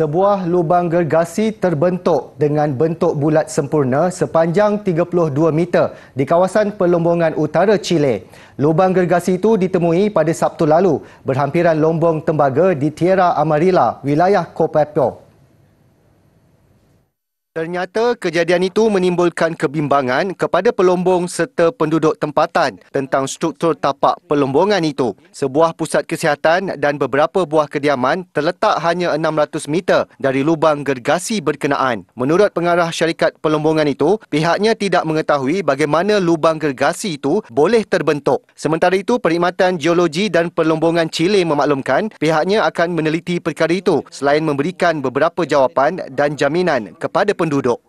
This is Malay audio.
Sebuah lubang gergasi terbentuk dengan bentuk bulat sempurna sepanjang 32 meter di kawasan pelombongan utara Chile. Lubang gergasi itu ditemui pada Sabtu lalu berhampiran lombong tembaga di Tierra Amarilla, wilayah Copiapó. Ternyata kejadian itu menimbulkan kebimbangan kepada pelombong serta penduduk tempatan tentang struktur tapak pelombongan itu. Sebuah pusat kesihatan dan beberapa buah kediaman terletak hanya 600 meter dari lubang gergasi berkenaan. Menurut pengarah syarikat pelombongan itu, pihaknya tidak mengetahui bagaimana lubang gergasi itu boleh terbentuk. Sementara itu, Perkhidmatan Geologi dan Pelombongan Chile memaklumkan pihaknya akan meneliti perkara itu selain memberikan beberapa jawapan dan jaminan kepada penduduk. Dudo.